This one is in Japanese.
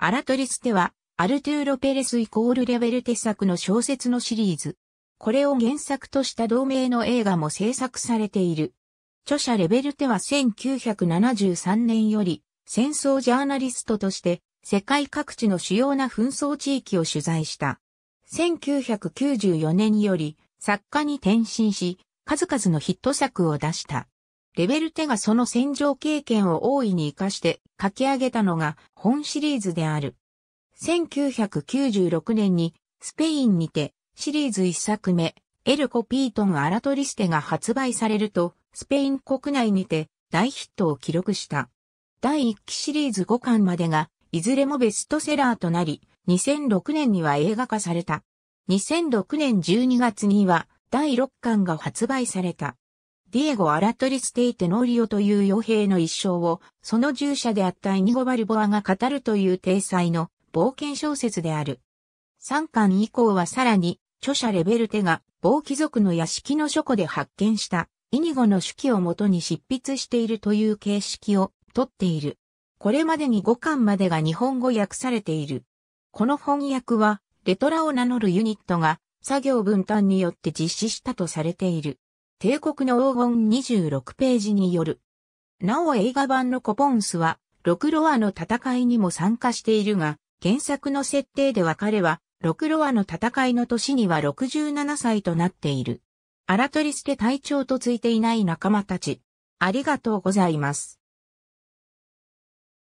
アラトリステは、アルトゥーロ・ペレスイコールレベルテ作の小説のシリーズ。これを原作とした同名の映画も制作されている。著者レベルテは1973年より、戦争ジャーナリストとして、世界各地の主要な紛争地域を取材した。1994年より、作家に転身し、数々のヒット作を出した。レベルテがその戦場経験を大いに活かして書き上げたのが本シリーズである。1996年にスペインにてシリーズ1作目エルコ・ピートン・アラトリステが発売されるとスペイン国内にて大ヒットを記録した。第1期シリーズ5巻までがいずれもベストセラーとなり2006年には映画化された。2006年12月には第6巻が発売された。ディエゴ・アラトリス・テイテ・ノーリオという傭兵の一生を、その従者であったイニゴ・バルボアが語るという体裁の冒険小説である。3巻以降はさらに、著者レベルテが、某貴族の屋敷の書庫で発見した、イニゴの手記をもとに執筆しているという形式を、とっている。これまでに5巻までが日本語訳されている。この翻訳は、レトラを名乗るユニットが、作業分担によって実施したとされている。帝国の黄金26ページによる。なお映画版のコポンスは、ロクロアの戦いにも参加しているが、原作の設定では彼は、ロクロアの戦いの年には67歳となっている。アラトリスで隊長とついていない仲間たち。ありがとうございます。